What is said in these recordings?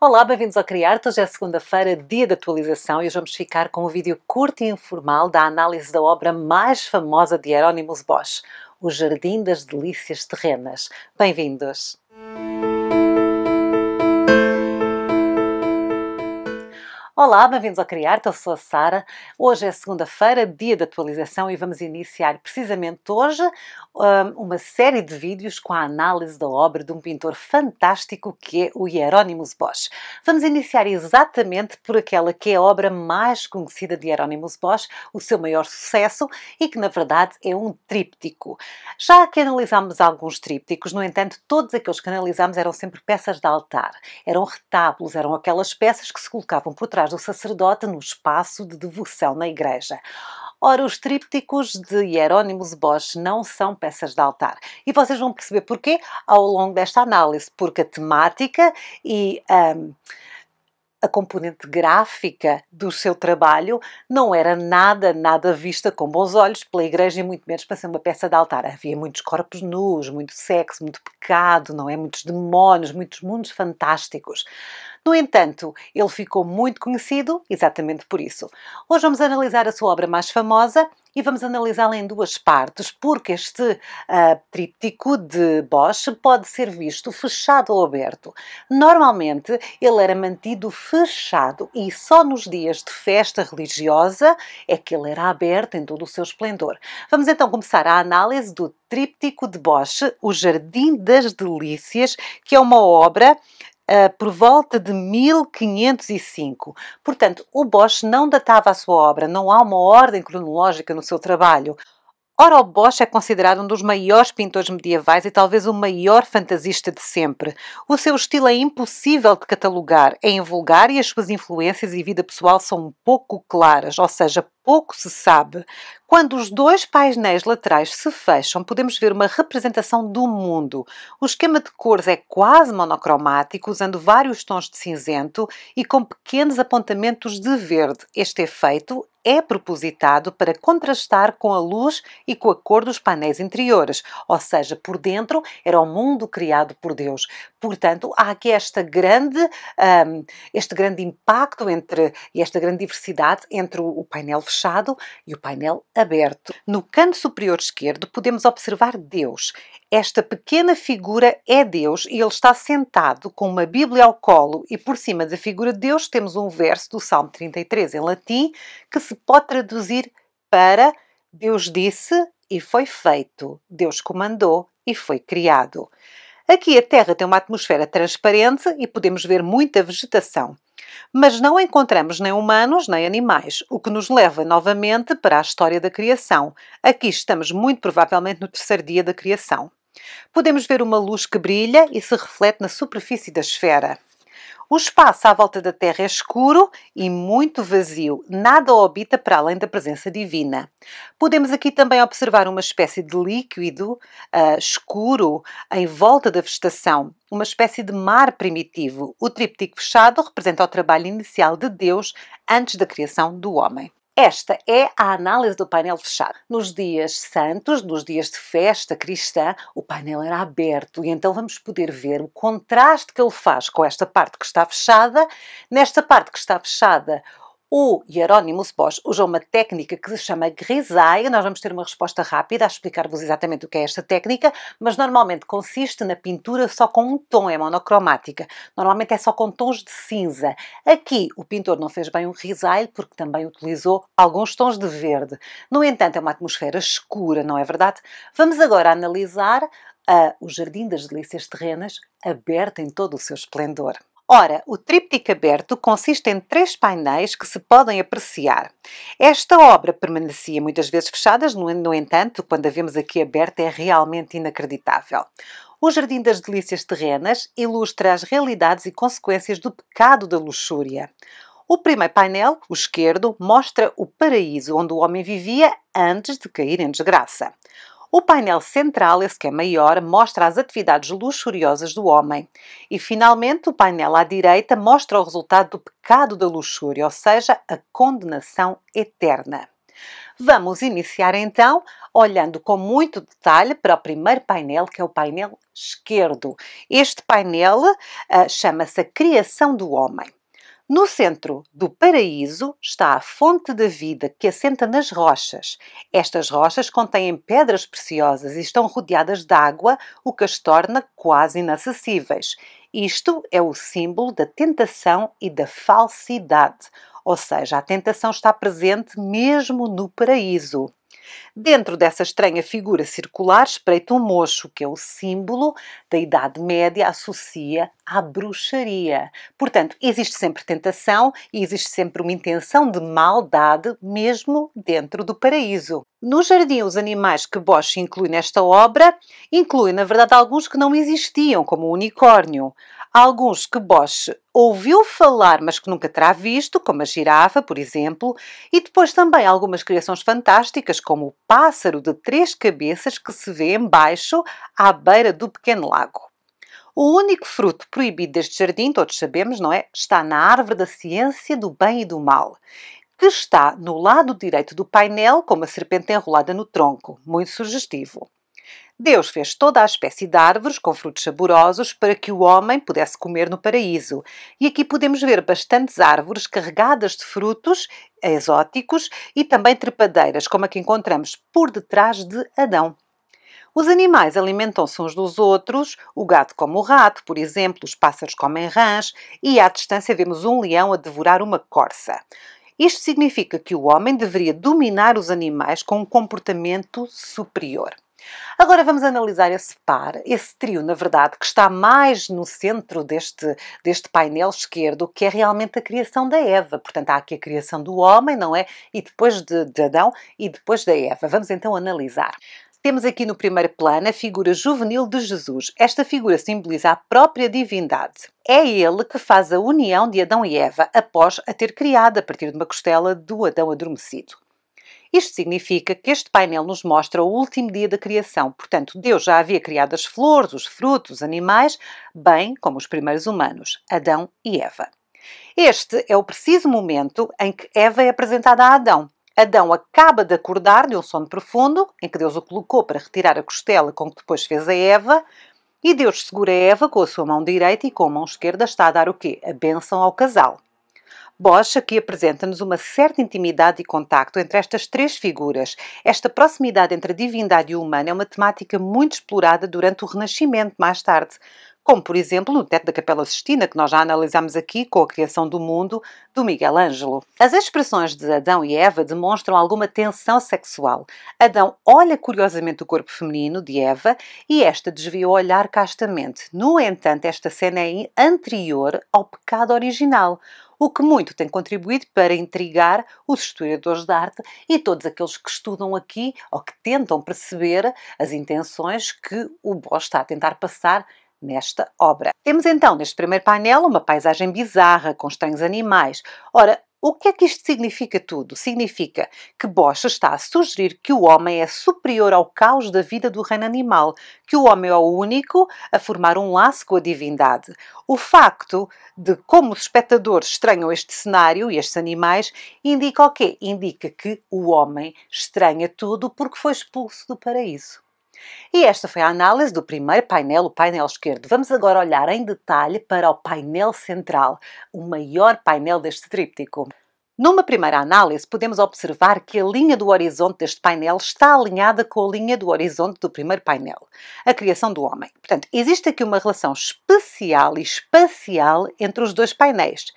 Olá, bem-vindos ao Criarte. Hoje é segunda-feira, dia de atualização, e hoje vamos ficar com um vídeo curto e informal da análise da obra mais famosa de Hieronymus Bosch, O Jardim das Delícias Terrenas. Bem-vindos! Olá, bem-vindos ao Criar. eu sou a Sara. Hoje é segunda-feira, dia de atualização, e vamos iniciar precisamente hoje hum, uma série de vídeos com a análise da obra de um pintor fantástico que é o Hieronymus Bosch. Vamos iniciar exatamente por aquela que é a obra mais conhecida de Hieronymus Bosch, o seu maior sucesso e que, na verdade, é um tríptico. Já que analisámos alguns trípticos, no entanto, todos aqueles que analisámos eram sempre peças de altar, eram retábulos, eram aquelas peças que se colocavam por trás atrás do sacerdote no espaço de devoção na igreja. Ora, os trípticos de Hierónimos Bosch não são peças de altar. E vocês vão perceber porquê ao longo desta análise, porque a temática e um, a componente gráfica do seu trabalho não era nada, nada vista com bons olhos pela igreja e muito menos para ser uma peça de altar. Havia muitos corpos nus, muito sexo, muito pecado, não é? Muitos demónios, muitos mundos fantásticos. No entanto, ele ficou muito conhecido exatamente por isso. Hoje vamos analisar a sua obra mais famosa e vamos analisá-la em duas partes, porque este uh, tríptico de Bosch pode ser visto fechado ou aberto. Normalmente ele era mantido fechado e só nos dias de festa religiosa é que ele era aberto em todo o seu esplendor. Vamos então começar a análise do tríptico de Bosch, O Jardim das Delícias, que é uma obra uh, por volta de 1505. Portanto, o Bosch não datava a sua obra, não há uma ordem cronológica no seu trabalho. Ora, Bosch é considerado um dos maiores pintores medievais e talvez o maior fantasista de sempre. O seu estilo é impossível de catalogar, é invulgar e as suas influências e vida pessoal são pouco claras, ou seja, pouco se sabe. Quando os dois painéis laterais se fecham, podemos ver uma representação do mundo. O esquema de cores é quase monocromático, usando vários tons de cinzento e com pequenos apontamentos de verde. Este efeito é propositado para contrastar com a luz e com a cor dos painéis interiores, ou seja, por dentro era o mundo criado por Deus. Portanto, há aqui esta grande, um, este grande impacto entre, e esta grande diversidade entre o painel fechado e o painel aberto. No canto superior esquerdo podemos observar Deus. Esta pequena figura é Deus e ele está sentado com uma Bíblia ao colo e por cima da figura de Deus temos um verso do Salmo 33 em latim que se se pode traduzir para Deus disse e foi feito, Deus comandou e foi criado. Aqui a Terra tem uma atmosfera transparente e podemos ver muita vegetação. Mas não encontramos nem humanos nem animais, o que nos leva novamente para a história da criação. Aqui estamos muito provavelmente no terceiro dia da criação. Podemos ver uma luz que brilha e se reflete na superfície da esfera. O espaço à volta da Terra é escuro e muito vazio, nada habita para além da presença divina. Podemos aqui também observar uma espécie de líquido uh, escuro em volta da vegetação, uma espécie de mar primitivo. O tríptico fechado representa o trabalho inicial de Deus antes da criação do homem. Esta é a análise do painel fechado. Nos dias santos, nos dias de festa cristã, o painel era aberto e então vamos poder ver o contraste que ele faz com esta parte que está fechada. Nesta parte que está fechada, o Hieronymus Bosch usou uma técnica que se chama grisaille. Nós vamos ter uma resposta rápida a explicar-vos exatamente o que é esta técnica, mas normalmente consiste na pintura só com um tom, é monocromática. Normalmente é só com tons de cinza. Aqui o pintor não fez bem um grisaille porque também utilizou alguns tons de verde. No entanto, é uma atmosfera escura, não é verdade? Vamos agora analisar uh, o Jardim das Delícias Terrenas aberto em todo o seu esplendor. Ora, o tríptico aberto consiste em três painéis que se podem apreciar. Esta obra permanecia muitas vezes fechada, no entanto, quando a vemos aqui aberta é realmente inacreditável. O Jardim das Delícias Terrenas ilustra as realidades e consequências do pecado da luxúria. O primeiro painel, o esquerdo, mostra o paraíso onde o homem vivia antes de cair em desgraça. O painel central, esse que é maior, mostra as atividades luxuriosas do homem. E, finalmente, o painel à direita mostra o resultado do pecado da luxúria, ou seja, a condenação eterna. Vamos iniciar então olhando com muito detalhe para o primeiro painel, que é o painel esquerdo. Este painel uh, chama-se a Criação do Homem. No centro do paraíso está a fonte da vida que assenta nas rochas. Estas rochas contêm pedras preciosas e estão rodeadas de água, o que as torna quase inacessíveis. Isto é o símbolo da tentação e da falsidade, ou seja, a tentação está presente mesmo no paraíso. Dentro dessa estranha figura circular espreita um mocho, que é o símbolo da Idade Média, associa à bruxaria. Portanto, existe sempre tentação e existe sempre uma intenção de maldade, mesmo dentro do paraíso. No jardim, os animais que Bosch inclui nesta obra incluem, na verdade, alguns que não existiam, como o unicórnio alguns que Bosch ouviu falar, mas que nunca terá visto, como a girafa, por exemplo, e depois também algumas criações fantásticas, como o pássaro de três cabeças que se vê embaixo à beira do pequeno lago. O único fruto proibido deste jardim, todos sabemos, não é? Está na árvore da ciência do bem e do mal, que está no lado direito do painel, com uma serpente enrolada no tronco, muito sugestivo. Deus fez toda a espécie de árvores com frutos saborosos para que o homem pudesse comer no paraíso. E aqui podemos ver bastantes árvores carregadas de frutos exóticos e também trepadeiras, como a que encontramos por detrás de Adão. Os animais alimentam-se uns dos outros, o gato come o rato, por exemplo, os pássaros comem rãs e à distância vemos um leão a devorar uma corça. Isto significa que o homem deveria dominar os animais com um comportamento superior. Agora vamos analisar esse par, esse trio, na verdade, que está mais no centro deste, deste painel esquerdo, que é realmente a criação da Eva. Portanto, há aqui a criação do homem, não é? E depois de, de Adão e depois da Eva. Vamos então analisar. Temos aqui no primeiro plano a figura juvenil de Jesus. Esta figura simboliza a própria divindade. É ele que faz a união de Adão e Eva após a ter criado a partir de uma costela do Adão adormecido. Isto significa que este painel nos mostra o último dia da criação, portanto, Deus já havia criado as flores, os frutos, os animais, bem como os primeiros humanos, Adão e Eva. Este é o preciso momento em que Eva é apresentada a Adão. Adão acaba de acordar de um sono profundo, em que Deus o colocou para retirar a costela com que depois fez a Eva, e Deus segura Eva com a sua mão direita e com a mão esquerda está a dar o quê? A bênção ao casal. Bosch aqui apresenta-nos uma certa intimidade e contacto entre estas três figuras. Esta proximidade entre a divindade e o humano é uma temática muito explorada durante o Renascimento, mais tarde como por exemplo no teto da Capela Sistina, que nós já analisámos aqui com a criação do mundo do Miguel Ângelo. As expressões de Adão e Eva demonstram alguma tensão sexual. Adão olha curiosamente o corpo feminino de Eva e esta desvia o olhar castamente. No entanto, esta cena é anterior ao pecado original o que muito tem contribuído para intrigar os historiadores de arte e todos aqueles que estudam aqui ou que tentam perceber as intenções que o Bosch está a tentar passar nesta obra. Temos então neste primeiro painel uma paisagem bizarra com estranhos animais. Ora, o que é que isto significa tudo? Significa que Bosch está a sugerir que o homem é superior ao caos da vida do reino animal, que o homem é o único a formar um laço com a divindade. O facto de como os espectadores estranham este cenário e estes animais indica o quê? Indica que o homem estranha tudo porque foi expulso do paraíso. E esta foi a análise do primeiro painel, o painel esquerdo. Vamos agora olhar em detalhe para o painel central, o maior painel deste tríptico. Numa primeira análise, podemos observar que a linha do horizonte deste painel está alinhada com a linha do horizonte do primeiro painel, a criação do homem. Portanto, existe aqui uma relação especial e espacial entre os dois painéis.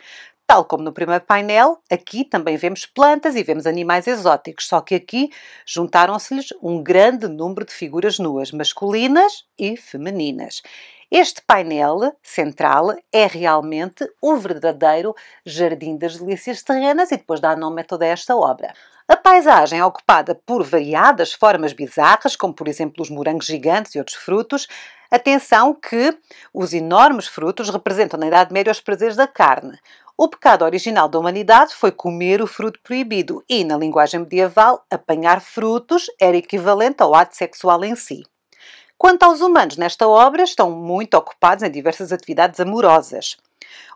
Tal como no primeiro painel, aqui também vemos plantas e vemos animais exóticos, só que aqui juntaram-se-lhes um grande número de figuras nuas, masculinas e femininas. Este painel central é realmente o verdadeiro Jardim das Delícias Terrenas e depois dá nome a toda esta obra. A paisagem é ocupada por variadas formas bizarras, como por exemplo os morangos gigantes e outros frutos. Atenção que os enormes frutos representam na Idade Média os prazeres da carne. O pecado original da humanidade foi comer o fruto proibido e, na linguagem medieval, apanhar frutos era equivalente ao ato sexual em si. Quanto aos humanos, nesta obra estão muito ocupados em diversas atividades amorosas.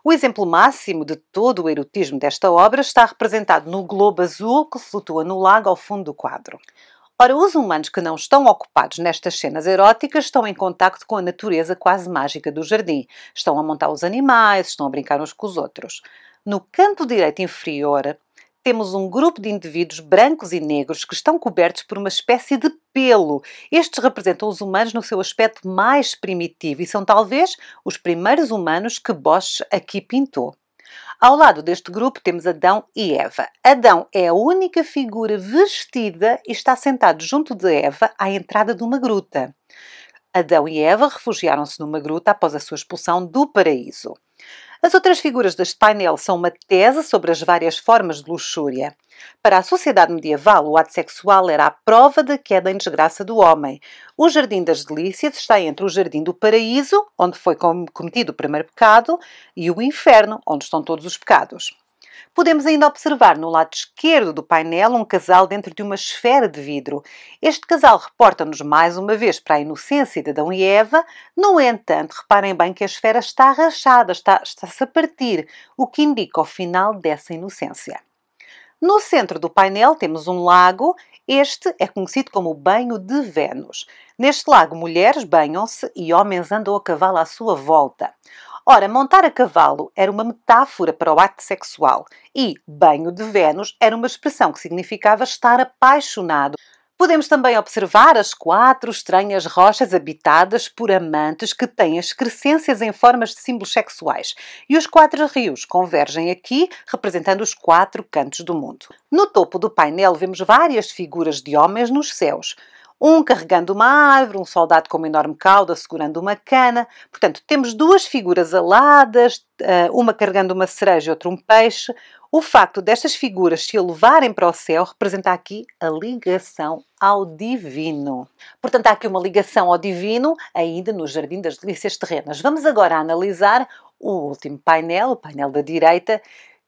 O exemplo máximo de todo o erotismo desta obra está representado no globo azul que flutua no lago ao fundo do quadro. Ora, os humanos que não estão ocupados nestas cenas eróticas estão em contacto com a natureza quase mágica do jardim. Estão a montar os animais, estão a brincar uns com os outros. No canto direito inferior temos um grupo de indivíduos brancos e negros que estão cobertos por uma espécie de pelo. Estes representam os humanos no seu aspecto mais primitivo e são talvez os primeiros humanos que Bosch aqui pintou. Ao lado deste grupo temos Adão e Eva. Adão é a única figura vestida e está sentado junto de Eva à entrada de uma gruta. Adão e Eva refugiaram-se numa gruta após a sua expulsão do paraíso. As outras figuras deste painel são uma tese sobre as várias formas de luxúria. Para a sociedade medieval, o ato sexual era a prova da queda é em desgraça do homem. O Jardim das Delícias está entre o Jardim do Paraíso, onde foi cometido o primeiro pecado, e o Inferno, onde estão todos os pecados. Podemos ainda observar no lado esquerdo do painel um casal dentro de uma esfera de vidro. Este casal reporta-nos mais uma vez para a inocência de Adão e Eva, no entanto, reparem bem que a esfera está rachada, está-se está a partir, o que indica o final dessa inocência. No centro do painel temos um lago, este é conhecido como o Banho de Vênus. Neste lago, mulheres banham-se e homens andam a cavalo à sua volta. Ora, montar a cavalo era uma metáfora para o ato sexual e banho de Vênus era uma expressão que significava estar apaixonado. Podemos também observar as quatro estranhas rochas habitadas por amantes que têm excrescências em formas de símbolos sexuais. E os quatro rios convergem aqui, representando os quatro cantos do mundo. No topo do painel vemos várias figuras de homens nos céus um carregando uma árvore, um soldado com uma enorme cauda segurando uma cana. Portanto, temos duas figuras aladas, eh, uma carregando uma cereja e outra um peixe. O facto destas figuras se elevarem para o céu representa aqui a ligação ao divino. Portanto, há aqui uma ligação ao divino ainda no Jardim das Delícias Terrenas. Vamos agora analisar o último painel, o painel da direita,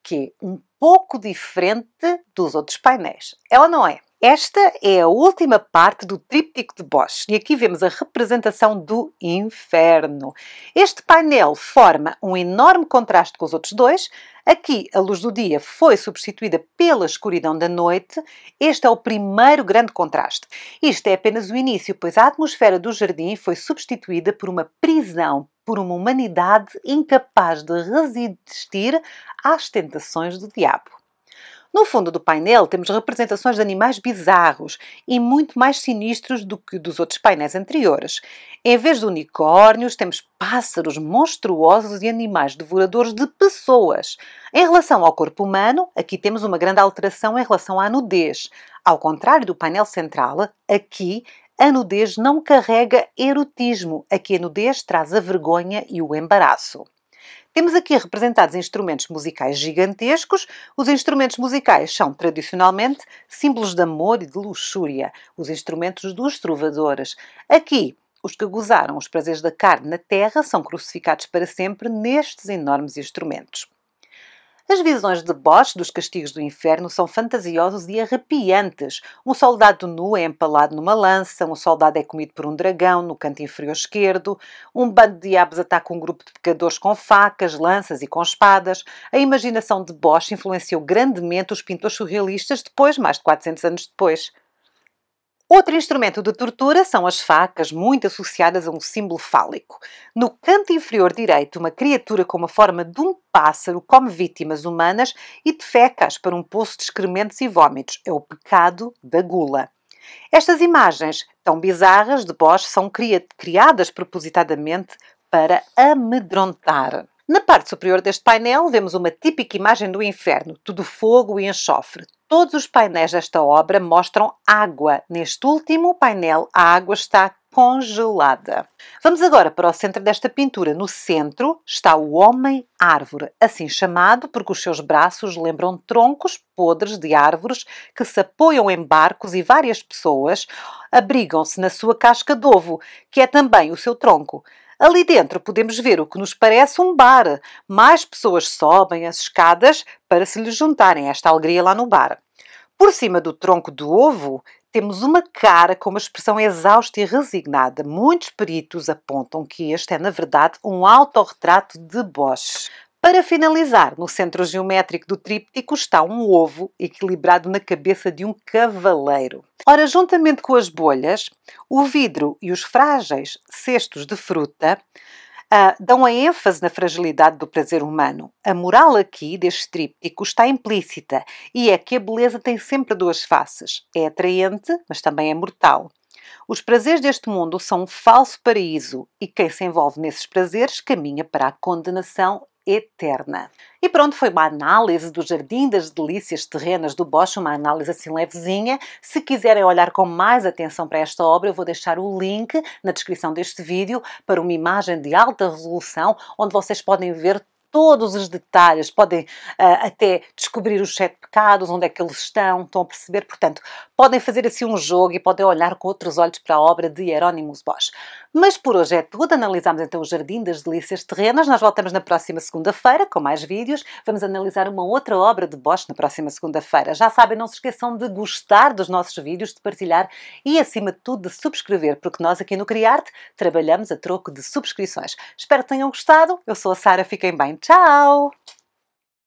que é um pouco diferente dos outros painéis. É ou não é? Esta é a última parte do tríptico de Bosch e aqui vemos a representação do inferno. Este painel forma um enorme contraste com os outros dois. Aqui a luz do dia foi substituída pela escuridão da noite. Este é o primeiro grande contraste. Isto é apenas o início, pois a atmosfera do jardim foi substituída por uma prisão por uma humanidade incapaz de resistir às tentações do diabo. No fundo do painel temos representações de animais bizarros e muito mais sinistros do que dos outros painéis anteriores. Em vez de unicórnios, temos pássaros monstruosos e animais devoradores de pessoas. Em relação ao corpo humano, aqui temos uma grande alteração em relação à nudez. Ao contrário do painel central, aqui a nudez não carrega erotismo. Aqui a nudez traz a vergonha e o embaraço. Temos aqui representados instrumentos musicais gigantescos. Os instrumentos musicais são, tradicionalmente, símbolos de amor e de luxúria, os instrumentos dos trovadores. Aqui, os que gozaram os prazeres da carne na terra são crucificados para sempre nestes enormes instrumentos. As visões de Bosch dos castigos do inferno são fantasiosos e arrepiantes. Um soldado nu é empalado numa lança, um soldado é comido por um dragão no canto inferior esquerdo, um bando de diabos ataca um grupo de pecadores com facas, lanças e com espadas. A imaginação de Bosch influenciou grandemente os pintores surrealistas depois, mais de 400 anos depois. Outro instrumento de tortura são as facas, muito associadas a um símbolo fálico. No canto inferior direito, uma criatura com a forma de um pássaro come vítimas humanas e defeca-as para um poço de excrementos e vômitos. É o pecado da gula. Estas imagens, tão bizarras, de Bosch, são criadas propositadamente para amedrontar. Na parte superior deste painel vemos uma típica imagem do inferno, tudo fogo e enxofre. Todos os painéis desta obra mostram água. Neste último painel, a água está congelada. Vamos agora para o centro desta pintura. No centro está o homem-árvore, assim chamado porque os seus braços lembram troncos podres de árvores que se apoiam em barcos e várias pessoas abrigam-se na sua casca de ovo, que é também o seu tronco. Ali dentro podemos ver o que nos parece um bar. Mais pessoas sobem as escadas para se lhes juntarem esta alegria lá no bar. Por cima do tronco do ovo temos uma cara com uma expressão exausta e resignada. Muitos peritos apontam que este é, na verdade, um autorretrato de Bosch. Para finalizar, no centro geométrico do tríptico está um ovo equilibrado na cabeça de um cavaleiro. Ora, juntamente com as bolhas, o vidro e os frágeis cestos de fruta ah, dão a ênfase na fragilidade do prazer humano. A moral aqui deste tríptico está implícita e é que a beleza tem sempre duas faces: é atraente, mas também é mortal. Os prazeres deste mundo são um falso paraíso e quem se envolve nesses prazeres caminha para a condenação eterna. E pronto, foi uma análise do Jardim das Delícias Terrenas do Bosch, uma análise assim levezinha. Se quiserem olhar com mais atenção para esta obra, eu vou deixar o link na descrição deste vídeo para uma imagem de alta resolução, onde vocês podem ver todos os detalhes, podem uh, até descobrir os sete pecados, onde é que eles estão, estão a perceber? Portanto, podem fazer assim um jogo e podem olhar com outros olhos para a obra de Hieronymus Bosch. Mas por hoje é tudo, analisámos então o Jardim das Delícias Terrenas, nós voltamos na próxima segunda-feira com mais vídeos, vamos analisar uma outra obra de Bosch na próxima segunda-feira. Já sabem, não se esqueçam de gostar dos nossos vídeos, de partilhar e acima de tudo de subscrever, porque nós aqui no Criarte trabalhamos a troco de subscrições. Espero que tenham gostado, eu sou a Sara, fiquem bem. Ciao!